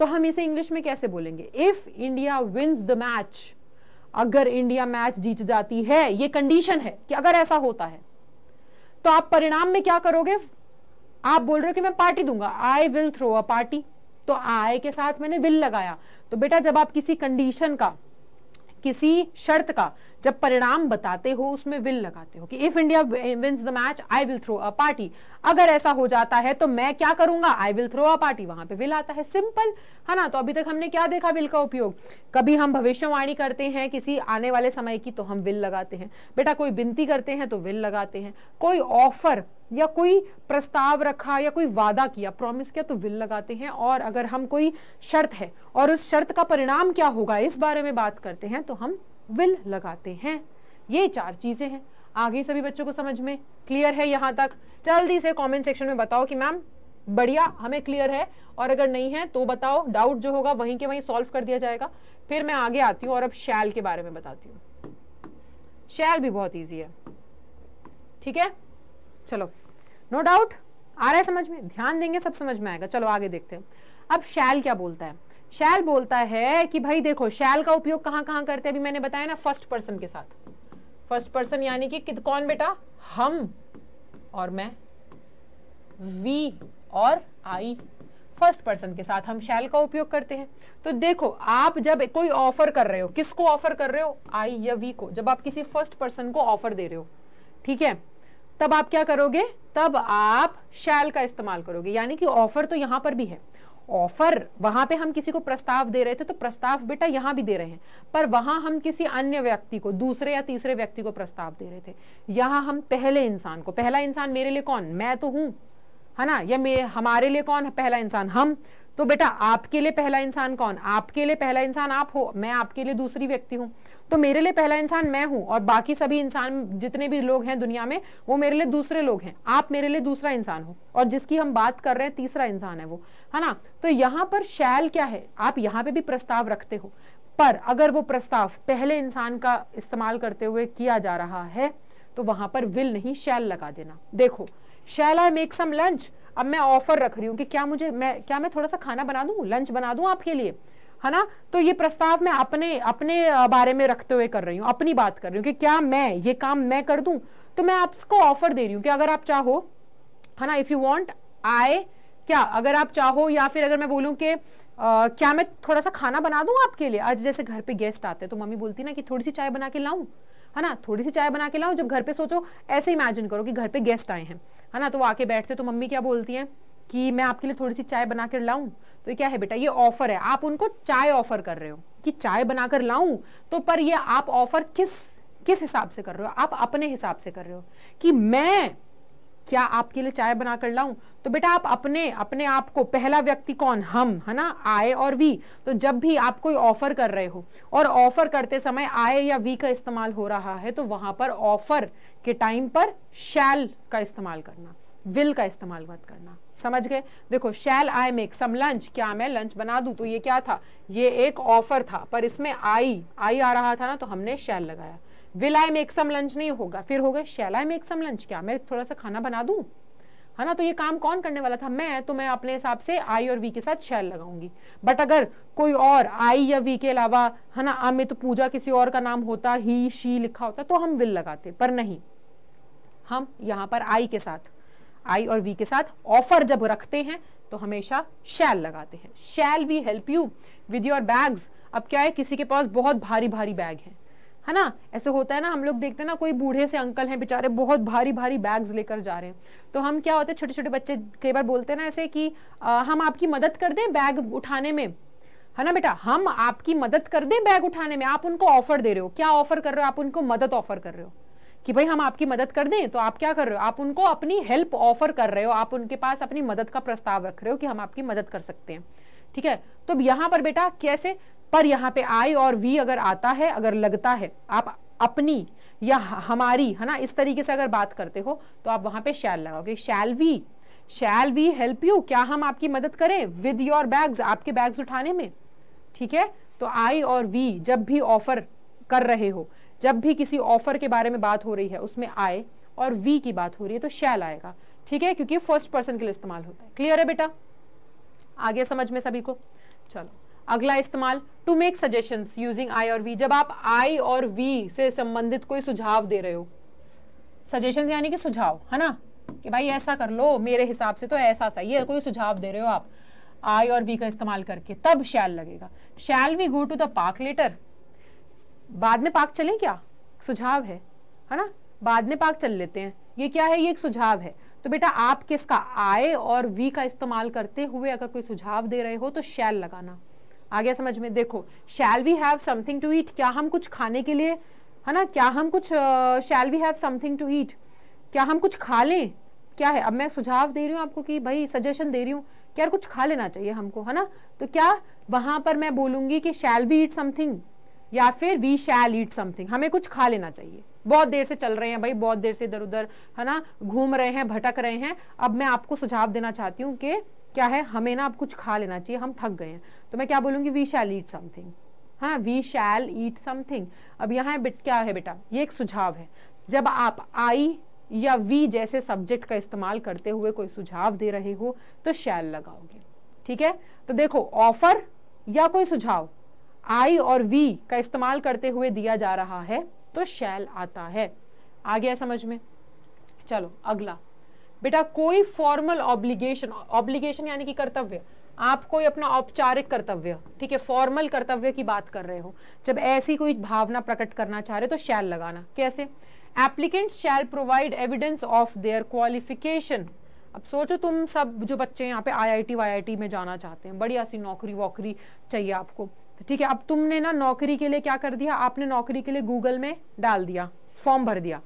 तो हम इसे इंग्लिश में कैसे बोलेंगे if India wins the match अगर इंडिया मैच जीत जाती है ये कंडीशन है कि अगर ऐसा होता है तो आप परिणाम में क्या करोगे आप बोल रहे हो कि मैं पार्टी दूंगा I will throw a party तो आई के साथ मैंने विल लगाया तो बेटा जब आप किसी कंडीशन का किसी शर्त का जब परिणाम बताते हो उसमें विल लगाते हो कि if India wins the match I will throw a party अगर ऐसा हो जाता है तो मैं क्या करूंगा I will throw a party वहां पे विल आता है सिंपल है ना तो अभी तक हमने क्या देखा विल का उपयोग कभी हम भविष्यवाणी करते हैं किसी आने वाले समय की तो हम विल लगाते हैं बेटा कोई विनती करते हैं तो विल लगाते हैं कोई ऑफर या कोई प्रस्ताव रखा या कोई वादा किया प्रॉमिस किया तो विल लगाते हैं और अगर हम कोई शर्त है और उस शर्त का परिणाम क्या होगा इस बारे में बात करते हैं तो हम विल लगाते हैं ये चार चीज़ें हैं आगे सभी बच्चों को समझ में क्लियर है यहाँ तक जल्दी से कमेंट सेक्शन में बताओ कि मैम बढ़िया हमें क्लियर है और अगर नहीं है तो बताओ डाउट जो होगा वहीं के वहीं सॉल्व कर दिया जाएगा फिर मैं आगे आती हूँ और अब शैल के बारे में बताती हूँ शैल भी बहुत ईजी है ठीक है चलो नो डाउट आ रहा है समझ में ध्यान देंगे सब समझ में आएगा चलो आगे देखते हैं अब शैल क्या बोलता है शैल बोलता है कि भाई देखो शैल का उपयोग कहां कहां करते हैं अभी मैंने बताया ना फर्स्ट पर्सन के साथ फर्स्ट पर्सन यानी कि कौन बेटा हम और मैं वी और आई फर्स्ट पर्सन के साथ हम शैल का उपयोग करते हैं तो देखो आप जब कोई ऑफर कर रहे हो किसको ऑफर कर रहे हो आई या वी को जब आप किसी फर्स्ट पर्सन को ऑफर दे रहे हो ठीक है तब आप क्या करोगे तब आप शैल का इस्तेमाल करोगे यानी कि ऑफर तो यहां पर भी है ऑफर वहां पे हम किसी को प्रस्ताव दे रहे थे तो प्रस्ताव बेटा यहां भी दे रहे हैं पर वहां हम किसी अन्य व्यक्ति को दूसरे या तीसरे व्यक्ति को प्रस्ताव दे रहे थे यहां हम पहले इंसान को पहला इंसान मेरे लिए कौन मैं तो हूं है ना या हमारे लिए कौन है पहला इंसान हम तो बेटा आपके लिए पहला इंसान कौन आपके लिए पहला इंसान आप हो मैं आपके लिए दूसरी व्यक्ति हूं तो मेरे लिए पहला इंसान मैं हूं और बाकी सभी इंसान जितने भी लोग हैं दुनिया में वो मेरे लिए दूसरे लोग हैं आप मेरे लिए दूसरा इंसान हो और जिसकी हम बात कर रहे हैं तीसरा इंसान है वो है ना तो यहाँ पर शैल क्या है आप यहाँ पे भी प्रस्ताव रखते हो पर अगर वो प्रस्ताव पहले इंसान का इस्तेमाल करते हुए किया जा रहा है तो वहां पर विल नहीं शैल लगा देना देखो शैल आई मेक सम लंच अब मैं ऑफर रख रही हूँ कि क्या मुझे मैं क्या मैं थोड़ा सा खाना बना दूँ लंच बना दूँ आपके लिए है ना तो ये प्रस्ताव मैं अपने अपने बारे में रखते हुए कर रही हूँ अपनी बात कर रही हूँ कि क्या मैं ये काम मैं कर दूँ तो मैं आपको ऑफर दे रही हूँ कि अगर आप चाहो है ना इफ़ यू वॉन्ट आए क्या अगर आप चाहो या फिर अगर मैं बोलूँ कि क्या मैं थोड़ा सा खाना बना दूँ आपके लिए आज जैसे घर पे गेस्ट आते हैं तो मम्मी बोलती ना कि थोड़ी सी चाय बना के लाऊं है ना थोड़ी सी चाय बना के लाओ जब घर पे सोचो ऐसे इमेजिन करो कि घर पे गेस्ट आए हैं है ना तो वो आके बैठते तो मम्मी क्या बोलती हैं कि मैं आपके लिए थोड़ी सी चाय बना कर लाऊं तो क्या है बेटा ये ऑफर है आप उनको चाय ऑफर कर रहे हो कि चाय बनाकर लाऊं तो पर ये आप ऑफर किस किस हिसाब से कर रहे हो आप अपने हिसाब से कर रहे हो कि मैं क्या आपके लिए चाय बना कर लाऊं तो बेटा आप अपने अपने आप को पहला व्यक्ति कौन हम है ना आय और वी तो जब भी आप कोई ऑफर कर रहे हो और ऑफर करते समय आय या वी का इस्तेमाल हो रहा है तो वहां पर ऑफर के टाइम पर शैल का इस्तेमाल करना विल का इस्तेमाल मत करना समझ गए देखो शैल आई मेक सम लंच क्या मैं लंच बना दू तो ये क्या था ये एक ऑफर था पर इसमें आई आई आ रहा था ना तो हमने शैल लगाया will I make some lunch नहीं होगा फिर होगा शैल आई मेक सम लंच क्या मैं थोड़ा सा खाना बना दूँ है ना तो ये काम कौन करने वाला था मैं तो मैं अपने हिसाब से आई और वी के साथ शैल लगाऊंगी बट अगर कोई और आई या वी के अलावा है ना अमित पूजा किसी और का नाम होता ही शी लिखा होता तो हम विल लगाते पर नहीं हम यहाँ पर आई के साथ आई और वी के साथ ऑफर जब रखते हैं तो हमेशा शैल लगाते हैं shall we help you with your bags अब क्या है किसी के पास बहुत भारी भारी बैग है है ना ऐसे होता है ना हम लोग देखते हैं ना कोई बूढ़े से अंकल हैं बेचारे बहुत भारी भारी बैग्स लेकर जा रहे हैं तो हम क्या होते हैं छोटे छोटे बच्चे कई बार बोलते हैं ना ऐसे कि आ, हम आपकी मदद कर दें बैग उठाने में है ना बेटा हम आपकी मदद कर दें बैग उठाने में आप उनको ऑफर दे रहे हो क्या ऑफर कर रहे हो आप उनको मदद ऑफर कर रहे हो कि भाई हम आपकी मदद कर दें तो आप क्या कर रहे हो आप उनको अपनी हेल्प ऑफर कर रहे हो आप उनके पास अपनी मदद का प्रस्ताव रख रहे हो कि हम आपकी मदद कर सकते हैं ठीक है तो यहां पर बेटा कैसे पर यहाँ पे आई और वी अगर आता है अगर लगता है आप अपनी या हमारी है ना इस तरीके से अगर बात करते हो तो आप वहां पे शैल लगाओगे shall we shall we help you क्या हम आपकी मदद करें विद योर बैग्स आपके बैग्स उठाने में ठीक है तो आई और वी जब भी ऑफर कर रहे हो जब भी किसी ऑफर के बारे में बात हो रही है उसमें आई और वी की बात हो रही है तो शैल आएगा ठीक है क्योंकि फर्स्ट पर्सन के लिए इस्तेमाल होता है क्लियर है बेटा आगे समझ में सभी को चलो अगला इस्तेमाल to make suggestion using I और वी जब आप आई और वी से संबंधित कोई सुझाव दे रहे हो सजेशन यानी कि सुझाव है ना कि भाई ऐसा कर लो मेरे हिसाब से तो ऐसा सही है कोई सुझाव दे रहे हो आप आई और वी का इस्तेमाल करके तब शैल लगेगा shall we go to the park later बाद में पार्क चलें क्या सुझाव है है ना बाद में पार्क चल लेते हैं ये क्या है ये एक सुझाव है तो बेटा आप किसका आय और वी का इस्तेमाल करते हुए अगर कोई सुझाव दे रहे हो तो शैल लगाना आ गया समझ में देखो shall we have something to eat क्या हम कुछ खाने के लिए है ना क्या हम कुछ shall we have something to eat क्या हम कुछ खा लें क्या है अब मैं सुझाव दे रही हूँ आपको कि भाई सजेशन दे रही हूँ कि यार कुछ खा लेना चाहिए हमको है ना तो क्या वहाँ पर मैं बोलूँगी कि शैल वी ईट समथिंग या फिर वी शैल ईट समथिंग हमें कुछ खा लेना चाहिए बहुत देर से चल रहे हैं भाई बहुत देर से इधर उधर है ना घूम रहे हैं भटक रहे हैं अब मैं आपको सुझाव देना चाहती हूँ कि क्या है हमें ना अब कुछ खा लेना चाहिए हम थक गए हैं तो मैं क्या बोलूँगी वी शैल ईट समथिंग है ना वी शैल ईट समथिंग अब यहाँ है बिट क्या है बेटा ये एक सुझाव है जब आप आई या वी जैसे सब्जेक्ट का इस्तेमाल करते हुए कोई सुझाव दे रहे हो तो शैल लगाओगे ठीक है तो देखो ऑफर या कोई सुझाव आई और वी का इस्तेमाल करते हुए दिया जा रहा है तो शैल आता है आ गया समझ में चलो अगला बेटा कोई फॉर्मल ऑब्लिगेशन ऑब्लिगेशन यानी कि कर्तव्य आप कोई अपना औपचारिक कर्तव्य ठीक है फॉर्मल कर्तव्य की बात कर रहे हो जब ऐसी कोई भावना प्रकट करना चाह रहे हो तो शैल लगाना कैसे applicant shall provide evidence of their qualification अब सोचो तुम सब जो बच्चे यहाँ पे आईआईटी वाईआईटी में जाना चाहते हैं बढ़िया सी नौकरी वोकरी चाहिए आपको ठीक है अब तुमने ना नौकरी के लिए क्या कर दिया आपने नौकरी के लिए गूगल में डाल दिया फॉर्म भर दिया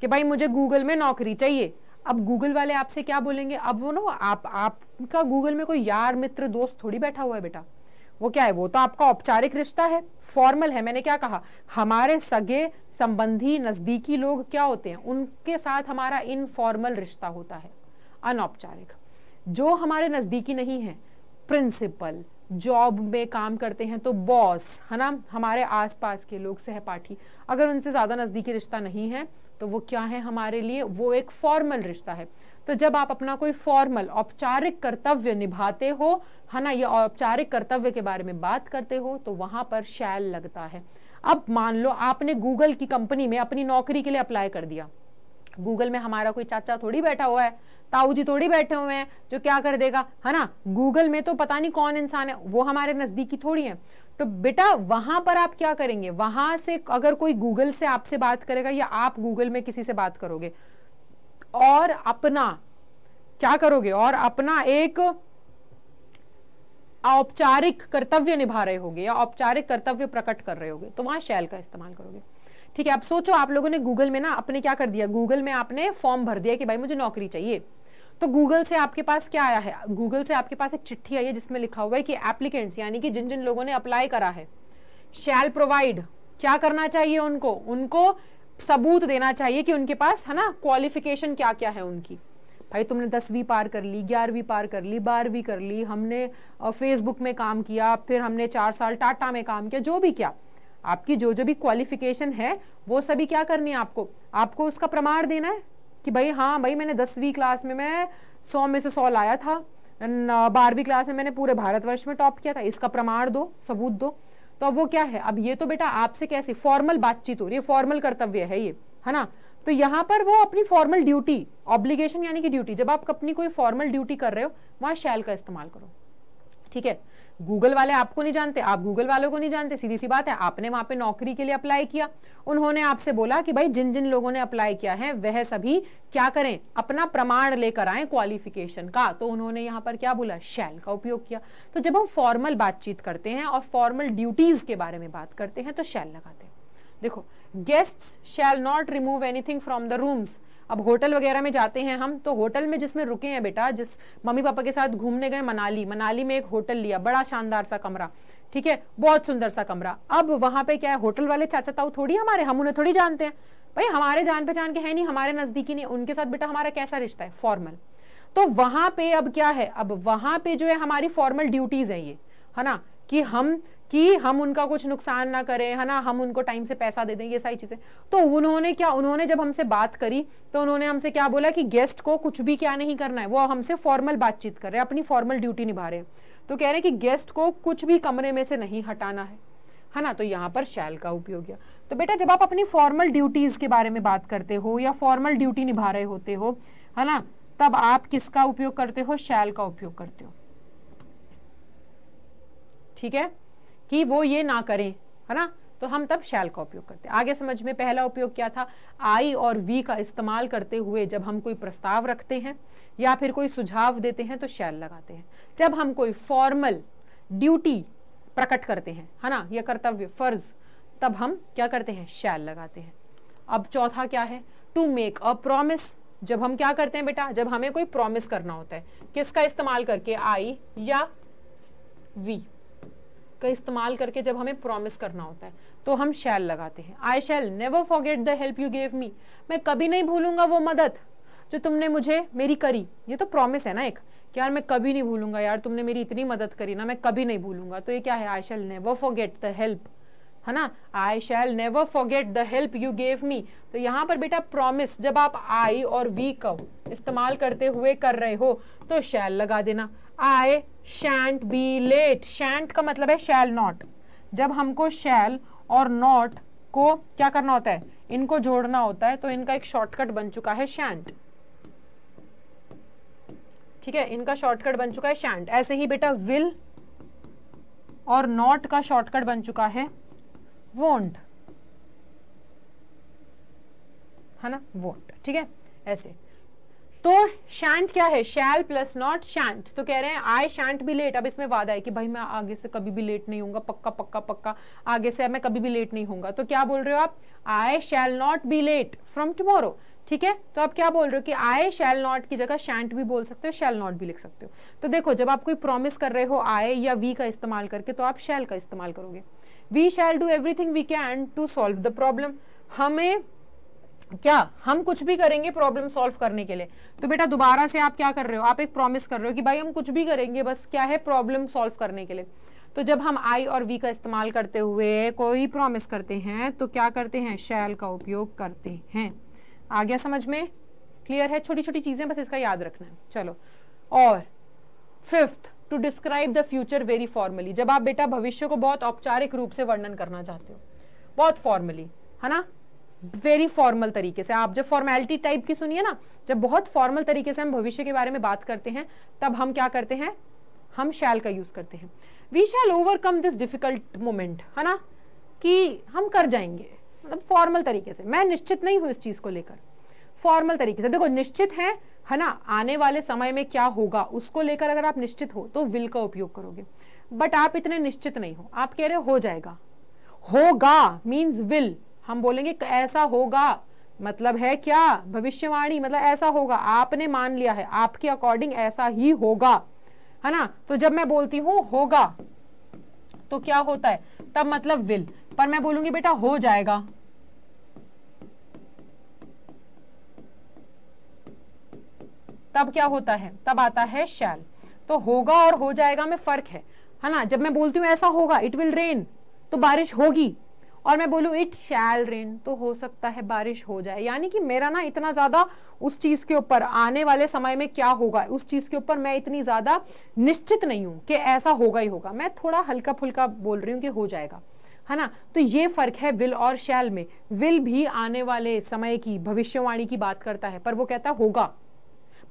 कि भाई मुझे गूगल में नौकरी चाहिए अब गूगल वाले आपसे क्या बोलेंगे अब वो ना आप आपका गूगल में कोई यार मित्र दोस्त थोड़ी बैठा हुआ है बेटा वो क्या है वो तो आपका औपचारिक रिश्ता है फॉर्मल है मैंने क्या कहा हमारे सगे संबंधी नज़दीकी लोग क्या होते हैं उनके साथ हमारा इनफॉर्मल रिश्ता होता है अनौपचारिक जो हमारे नज़दीकी नहीं है प्रिंसिपल जॉब में काम करते हैं तो बॉस है ना हमारे आसपास के लोग सहपाठी अगर उनसे ज़्यादा नज़दीकी रिश्ता नहीं है तो वो क्या है हमारे लिए वो एक फॉर्मल रिश्ता है तो जब आप अपना कोई फॉर्मल औपचारिक कर्तव्य निभाते हो है ना ये औपचारिक कर्तव्य के बारे में बात करते हो तो वहां पर शैल लगता है अब मान लो आपने गूगल की कंपनी में अपनी नौकरी के लिए अप्लाई कर दिया गूगल में हमारा कोई चाचा थोड़ी बैठा हुआ है ताऊ जी थोड़ी बैठे हुए हैं जो क्या कर देगा है ना गूगल में तो पता नहीं कौन इंसान है वो हमारे नज़दीकी थोड़ी है तो बेटा वहां पर आप क्या करेंगे वहां से अगर कोई गूगल से आपसे बात करेगा या आप गूगल में किसी से बात करोगे और अपना क्या करोगे और अपना एक औपचारिक कर्तव्य निभा रहे होगे या औपचारिक कर्तव्य प्रकट कर रहे होगे तो वहां शैल का इस्तेमाल करोगे ठीक है अब सोचो आप लोगों ने गूगल में ना अपने क्या कर दिया गूगल में आपने फॉर्म भर दिया कि भाई मुझे नौकरी चाहिए तो गूगल से आपके पास क्या आया है गूगल से आपके पास एक चिट्ठी आई है जिसमें लिखा हुआ है कि एप्लीकेंट्स यानी कि जिन जिन लोगों ने अप्लाई करा है शैल प्रोवाइड क्या करना चाहिए उनको उनको सबूत देना चाहिए कि उनके पास है ना क्वालिफिकेशन क्या क्या है उनकी भाई तुमने दसवीं पार कर ली ग्यारहवीं पार कर ली बारहवीं कर ली हमने फेसबुक में काम किया फिर हमने चार साल टाटा में काम किया जो भी किया आपकी जो जो भी क्वालिफिकेशन है वो सभी क्या करनी है आपको आपको उसका प्रमाण देना है कि भाई हाँ भाई मैंने दसवीं क्लास में मैं सौ में से सौ लाया था uh, बारहवीं क्लास में मैंने पूरे भारतवर्ष में टॉप किया था इसका प्रमाण दो सबूत दो तो अब वो क्या है अब ये तो बेटा आपसे कैसी फॉर्मल बातचीत हो रही है फॉर्मल कर्तव्य है ये है ना तो यहाँ पर वो अपनी फॉर्मल ड्यूटी ऑब्लिगेशन यानी कि ड्यूटी जब आप अपनी कोई फॉर्मल ड्यूटी कर रहे हो वहाँ शैल का इस्तेमाल करो ठीक है गूगल वाले आपको नहीं जानते आप गूगल वालों को नहीं जानते सीधी सी बात है आपने वहां पे नौकरी के लिए अप्लाई किया उन्होंने आपसे बोला कि भाई जिन जिन लोगों ने अप्लाई किया है वह सभी क्या करें अपना प्रमाण लेकर आए क्वालिफिकेशन का तो उन्होंने यहां पर क्या बोला शैल का उपयोग किया तो जब हम फॉर्मल बातचीत करते हैं और फॉर्मल ड्यूटीज़ के बारे में बात करते हैं तो शैल लगाते हैं देखो guests shall not remove anything from the rooms अब होटल वगैरह में जाते हैं हम तो होटल में जिसमें रुके हैं बेटा जिस मम्मी पापा के साथ घूमने गए मनाली मनाली में एक होटल लिया बड़ा शानदार सा कमरा ठीक है बहुत सुंदर सा कमरा अब वहां पे क्या है होटल वाले चाचा ताऊ थोड़ी हमारे हम उन्हें थोड़ी जानते हैं भाई हमारे जान पहचान के हैं नहीं हमारे नज़दीकी नहीं उनके साथ बेटा हमारा कैसा रिश्ता है फॉर्मल तो वहां पे अब क्या है अब वहां पे जो है हमारी फॉर्मल ड्यूटीज़ है ये है ना कि हम कि हम उनका कुछ नुकसान ना करें है ना हम उनको टाइम से पैसा दे दें ये सारी चीज़ें तो उन्होंने क्या उन्होंने जब हमसे बात करी तो उन्होंने हमसे क्या बोला कि गेस्ट को कुछ भी क्या नहीं करना है वो हमसे फॉर्मल बातचीत कर रहे हैं अपनी फॉर्मल ड्यूटी निभा रहे हैं तो कह रहे हैं कि गेस्ट को कुछ भी कमरे में से नहीं हटाना है है ना तो यहाँ पर शैल का उपयोग किया तो बेटा जब आप अपनी फॉर्मल ड्यूटीज़ के बारे में बात करते हो या फॉर्मल ड्यूटी निभा रहे होते हो है ना तब आप किसका उपयोग करते हो शैल का उपयोग करते हो ठीक है कि वो ये ना करें है ना तो हम तब शैल का उपयोग करते हैं आगे समझ में पहला उपयोग क्या था आई और वी का इस्तेमाल करते हुए जब हम कोई प्रस्ताव रखते हैं या फिर कोई सुझाव देते हैं तो शैल लगाते हैं जब हम कोई फॉर्मल ड्यूटी प्रकट करते हैं है ना यह कर्तव्य फर्ज तब हम क्या करते हैं शैल लगाते हैं अब चौथा क्या है टू मेक अ प्रोमिस जब हम क्या करते हैं बेटा जब हमें कोई प्रोमिस करना होता है किसका इस्तेमाल करके आई या वी का इस्तेमाल करके जब हमें प्रॉमिस करना होता है तो हम शैल लगाते हैं I shall never forget the help you gave me मैं कभी नहीं भूलूंगा वो मदद जो तुमने मुझे मेरी करी ये तो प्रॉमिस है ना एक कि यार मैं कभी नहीं भूलूंगा यार तुमने मेरी इतनी मदद करी ना मैं कभी नहीं भूलूंगा तो ये क्या है I shall never forget the help है ना I shall never forget the help you gave me तो यहाँ पर बेटा प्रॉमिस जब आप आई और वी का इस्तेमाल करते हुए कर रहे हो तो शैल लगा देना आई शैंट बी लेट शैंट का मतलब है शैल नॉट जब हमको शैल और नॉट को क्या करना होता है इनको जोड़ना होता है तो इनका एक शॉर्टकट बन चुका है शैंट ठीक है इनका शॉर्टकट बन चुका है शैंट ऐसे ही बेटा विल और नॉट का शॉर्टकट बन चुका है वोंट है ना वोंट ठीक है ऐसे तो शैंट क्या है शैल प्लस नॉट शैंट तो कह रहे हैं आई शैंट भी लेट अब इसमें वादा है कि भाई मैं आगे से कभी भी लेट नहीं होगा पक्का पक्का पक्का आगे से मैं कभी भी लेट नहीं होगा तो क्या बोल रहे हो आप I shall not be late from tomorrow ठीक है तो आप क्या बोल रहे हो कि आई शैल नॉट की जगह शैंट भी बोल सकते हो शैल नॉट भी लिख सकते हो तो देखो जब आप कोई प्रॉमिस कर रहे हो आई या वी का इस्तेमाल करके तो आप शैल का इस्तेमाल करोगे we shall do everything we can to solve the problem हमें क्या हम कुछ भी करेंगे प्रॉब्लम सॉल्व करने के लिए तो बेटा दोबारा से आप क्या कर रहे हो आप एक प्रॉमिस कर रहे हो कि भाई हम कुछ भी करेंगे बस क्या है प्रॉब्लम सॉल्व करने के लिए तो जब हम आई और वी का इस्तेमाल करते हुए कोई प्रॉमिस करते हैं तो क्या करते हैं शैल का उपयोग करते हैं आ गया समझ में क्लियर है छोटी छोटी चीज़ें बस इसका याद रखना है चलो और fifth to describe the future very formally जब आप बेटा भविष्य को बहुत औपचारिक रूप से वर्णन करना चाहते हो बहुत फॉर्मली है ना वेरी फॉर्मल तरीके से आप जब फॉर्मेलिटी टाइप की सुनिए ना जब बहुत फॉर्मल तरीके से हम भविष्य के बारे में बात करते हैं तब हम क्या करते हैं हम शैल का यूज़ करते हैं we shall overcome this difficult moment है ना कि हम कर जाएंगे मतलब फॉर्मल तरीके से मैं निश्चित नहीं हूँ इस चीज़ को लेकर फॉर्मल तरीके से देखो निश्चित है है ना आने वाले समय में क्या होगा उसको लेकर अगर आप निश्चित हो तो विल का उपयोग करोगे बट आप इतने निश्चित नहीं हो आप कह रहे हो जाएगा होगा मीन्स विल हम बोलेंगे ऐसा होगा मतलब है क्या भविष्यवाणी मतलब ऐसा होगा आपने मान लिया है आपके अकॉर्डिंग ऐसा ही होगा है ना तो जब मैं बोलती हूँ होगा तो क्या होता है तब मतलब विल पर मैं बोलूंगी बेटा हो जाएगा तब क्या होता है तब आता है शैल तो होगा और हो जाएगा में फर्क है है ना जब मैं बोलती हूँ ऐसा होगा इट विल रेन तो बारिश होगी और मैं बोलूँ इट शैल रेन तो हो सकता है बारिश हो जाए यानी कि मेरा ना इतना ज़्यादा उस चीज़ के ऊपर आने वाले समय में क्या होगा उस चीज़ के ऊपर मैं इतनी ज़्यादा निश्चित नहीं हूँ कि ऐसा होगा ही होगा मैं थोड़ा हल्का फुल्का बोल रही हूँ कि हो जाएगा है ना तो ये फ़र्क है विल और शैल में विल भी आने वाले समय की भविष्यवाणी की बात करता है पर वो कहता होगा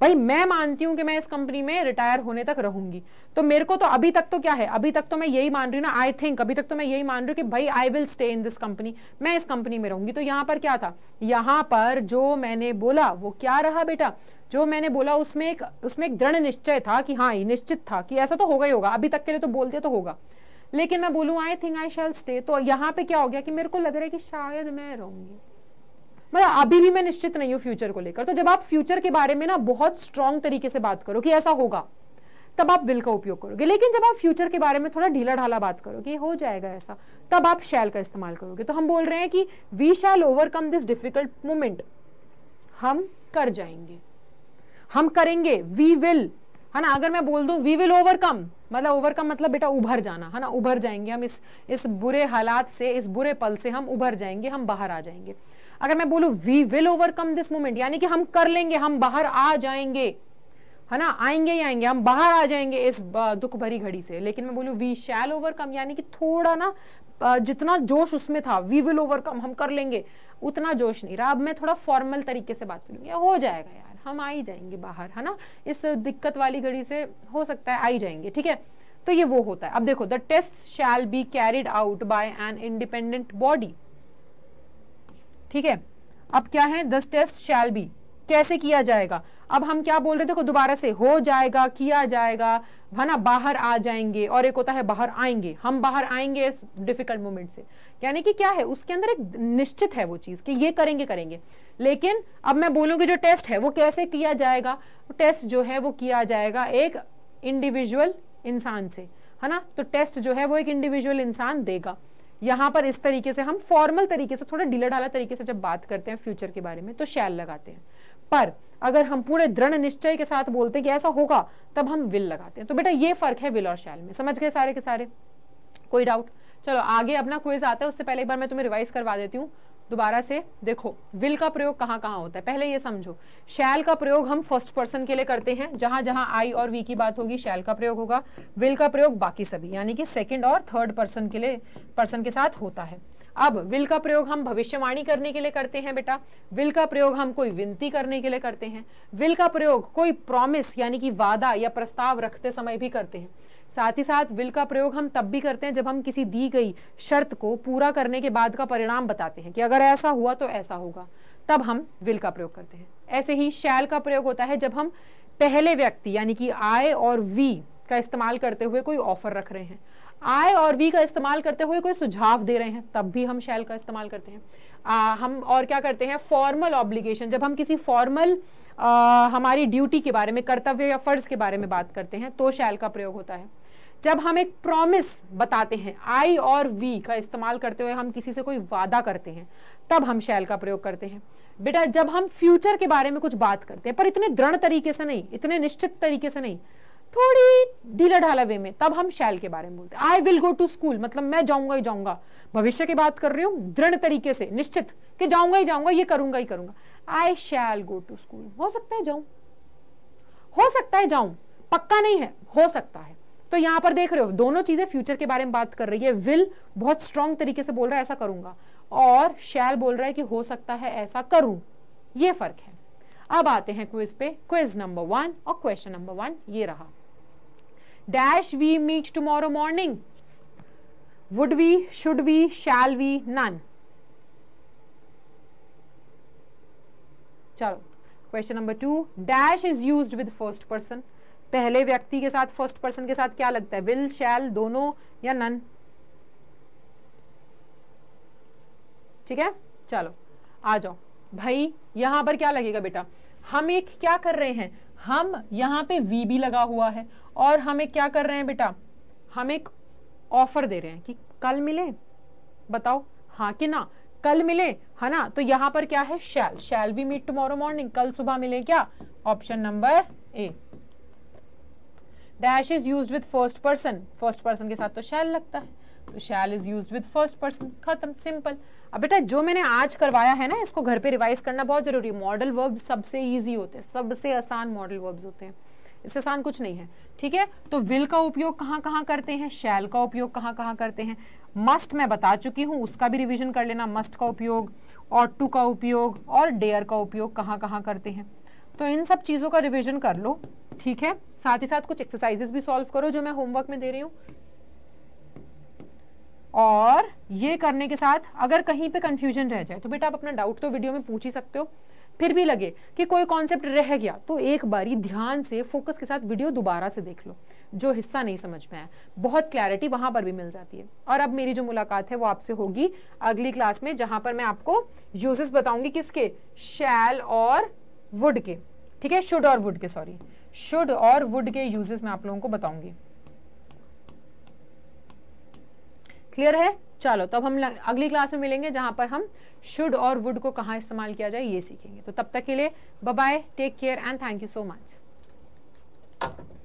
भाई मैं मानती हूँ कि मैं इस कंपनी में रिटायर होने तक रहूंगी तो मेरे को तो अभी तक तो क्या है अभी तक तो मैं यही मान रही हूँ ना आई थिंक अभी तक तो मैं यही मान रही हूँ कि भाई I will stay in this company मैं इस कंपनी में रहूंगी तो यहाँ पर क्या था यहाँ पर जो मैंने बोला वो क्या रहा बेटा जो मैंने बोला उसमें एक उसमें एक दृढ़ निश्चय था कि हाँ निश्चित था कि ऐसा तो होगा ही होगा अभी तक के लिए तो बोल दिया तो होगा लेकिन मैं बोलूँ आई थिंक आई शैल स्टे तो यहाँ पे क्या हो गया कि मेरे को लग रहा है कि शायद मैं रहूंगी मतलब अभी भी मैं निश्चित नहीं हूँ फ्यूचर को लेकर तो जब आप फ्यूचर के बारे में ना बहुत स्ट्रांग तरीके से बात करो कि ऐसा होगा तब आप विल का उपयोग करोगे लेकिन जब आप फ्यूचर के बारे में थोड़ा ढीला ढाला बात करोगे हो जाएगा ऐसा तब आप शैल का इस्तेमाल करोगे तो हम बोल रहे हैं कि we shall overcome this difficult moment हम कर जाएंगे हम करेंगे वी विल है ना अगर मैं बोल दूं वी विल ओवरकम मतलब ओवरकम मतलब बेटा उभर जाना है ना उभर जाएंगे हम इस इस बुरे हालात से इस बुरे पल से हम उभर जाएंगे हम बाहर आ जाएंगे अगर मैं बोलू we will overcome this moment यानी कि हम कर लेंगे हम बाहर आ जाएंगे है ना आएंगे ही आएंगे हम बाहर आ जाएंगे इस दुख भरी घड़ी से लेकिन मैं बोलूँ वी शैल ओवरकम यानी कि थोड़ा ना जितना जोश उसमें था वी विल ओवरकम हम कर लेंगे उतना जोश नहीं रहा अब मैं थोड़ा फॉर्मल तरीके से बात करूँगी हो जाएगा यार हम आ ही जाएंगे बाहर है ना इस दिक्कत वाली घड़ी से हो सकता है आ ही जाएंगे ठीक है तो ये वो होता है अब देखो the test shall be carried out by an independent body ठीक है अब क्या है दस टेस्ट शैल बी कैसे किया जाएगा अब हम क्या बोल रहे थे दोबारा से हो जाएगा किया जाएगा है ना बाहर आ जाएंगे और एक होता है बाहर आएंगे हम बाहर आएंगे इस डिफिकल्ट मोमेंट से यानी कि क्या है उसके अंदर एक निश्चित है वो चीज़ कि ये करेंगे करेंगे लेकिन अब मैं बोलूंगी जो टेस्ट है वो कैसे किया जाएगा टेस्ट जो है वो किया जाएगा एक इंडिविजुअल इंसान से है ना तो टेस्ट जो है वो एक इंडिविजुअल इंसान देगा यहां पर इस तरीके से हम फॉर्मल तरीके से थोड़ा डीलर डाला तरीके से जब बात करते हैं फ्यूचर के बारे में तो शैल लगाते हैं पर अगर हम पूरे दृढ़ निश्चय के साथ बोलते हैं कि ऐसा होगा तब हम विल लगाते हैं तो बेटा ये फर्क है विल और शैल में समझ गए सारे के सारे कोई डाउट चलो आगे अपना क्विज आता है उससे पहले एक बार मैं तुम्हें रिवाइज करवा देती हूँ दोबारा से देखो विल का प्रयोग कहाँ कहाँ होता है पहले ये समझो शैल का प्रयोग हम फर्स्ट पर्सन के लिए करते हैं जहां जहां आई और वी की बात होगी शैल का प्रयोग होगा विल का प्रयोग बाकी सभी यानी कि सेकेंड और थर्ड पर्सन के लिए पर्सन के साथ होता है अब विल का प्रयोग हम भविष्यवाणी करने के लिए करते हैं बेटा विल का प्रयोग हम कोई विनती करने के लिए करते हैं विल का प्रयोग कोई प्रॉमिस यानी कि वादा या प्रस्ताव रखते समय भी करते हैं साथ ही साथ विल का प्रयोग हम तब भी करते हैं जब हम किसी दी गई शर्त को पूरा करने के बाद का परिणाम बताते हैं कि अगर ऐसा हुआ तो ऐसा होगा तब हम विल का प्रयोग करते हैं ऐसे ही शैल का प्रयोग होता है जब हम पहले व्यक्ति यानी कि आय और वी का इस्तेमाल करते हुए कोई ऑफर रख रहे हैं आय और वी का इस्तेमाल करते हुए कोई सुझाव दे रहे हैं तब भी हम शैल का इस्तेमाल करते हैं आ, हम और क्या करते हैं फॉर्मल ऑब्लिगेशन जब हम किसी फॉर्मल हमारी ड्यूटी के बारे में कर्तव्य या फ़र्ज़ के बारे में बात करते हैं तो शैल का प्रयोग होता है जब हम एक प्रॉमिस बताते हैं आई और वी का इस्तेमाल करते हुए हम किसी से कोई वादा करते हैं तब हम शैल का प्रयोग करते हैं बेटा जब हम फ्यूचर के बारे में कुछ बात करते हैं पर इतने दृढ़ तरीके से नहीं इतने निश्चित तरीके से नहीं थोड़ी ढीला ढाला वे में तब हम शैल के बारे में बोलते हैं I will go to school मतलब मैं जाऊंगा ही जाऊंगा भविष्य की बात कर रही हूँ दृढ़ तरीके से निश्चित कि जाऊंगा ही जाऊंगा ये करूंगा ही करूंगा आई शैल गो टू स्कूल हो सकता है जाऊं हो सकता है जाऊं पक्का नहीं है हो सकता है तो यहां पर देख रहे हो दोनों चीजें फ्यूचर के बारे में बात कर रही है विल बहुत स्ट्रांग तरीके से बोल रहा है ऐसा करूंगा और शैल बोल रहा है कि हो सकता है ऐसा करूं ये फर्क है अब आते हैं क्विज पे क्विज नंबर वन और क्वेश्चन नंबर वन ये रहा dash we meet tomorrow morning would we should we shall we none चलो question number two dash is used with first person पहले व्यक्ति के साथ फर्स्ट पर्सन के साथ क्या लगता है विल शैल दोनों या नन ठीक है चलो आ जाओ भाई यहां पर क्या लगेगा बेटा हम एक क्या कर रहे हैं हम यहाँ पे वी भी लगा हुआ है और हम एक क्या कर रहे हैं बेटा हम एक ऑफर दे रहे हैं कि कल मिले बताओ हाँ कि ना कल मिले है ना तो यहाँ पर क्या है shall shall we meet tomorrow morning कल सुबह मिले क्या option number A dash is use with first person first person के साथ तो शैल लगता है तो shall is use with first person खत्म सिंपल अब बेटा जो मैंने आज करवाया है ना इसको घर पे रिवाइज करना बहुत जरूरी है मॉडल वर्ब सबसे ईजी होते हैं सबसे आसान मॉडल वर्ब्स होते हैं इससे आसान कुछ नहीं है ठीक है तो विल का उपयोग कहाँ कहाँ करते हैं शैल का उपयोग कहाँ कहाँ करते हैं मस्ट मैं बता चुकी हूँ उसका भी रिविजन कर लेना मस्ट का उपयोग और टू का उपयोग और डेयर का उपयोग कहाँ कहाँ करते हैं तो इन सब चीज़ों का रिविजन कर लो ठीक है साथ ही साथ कुछ एक्सरसाइजेस भी सॉल्व करो जो मैं होमवर्क में दे रही हूं और ये करने के साथ अगर कहीं पे कंफ्यूजन रह जाए तो बेटा आप अपना डाउट तो वीडियो में पूछ ही सकते हो फिर भी लगे कि कोई कॉन्सेप्ट रह गया तो एक बारी ध्यान से फोकस के साथ वीडियो दोबारा से देख लो जो हिस्सा नहीं समझ में आया बहुत क्लैरिटी वहां पर भी मिल जाती है और अब मेरी जो मुलाकात है वो आपसे होगी अगली क्लास में जहां पर मैं आपको यूजेस बताऊंगी किसके शैल और वुड के ठीक है शुड और वुड के सॉरी शुड और वुड के यूजेस मैं आप लोगों को बताऊंगी क्लियर है चलो तब तो हम अगली क्लास में मिलेंगे जहां पर हम शुड और वुड को कहां इस्तेमाल किया जाए ये सीखेंगे तो तब तक के लिए bye take care and thank you so much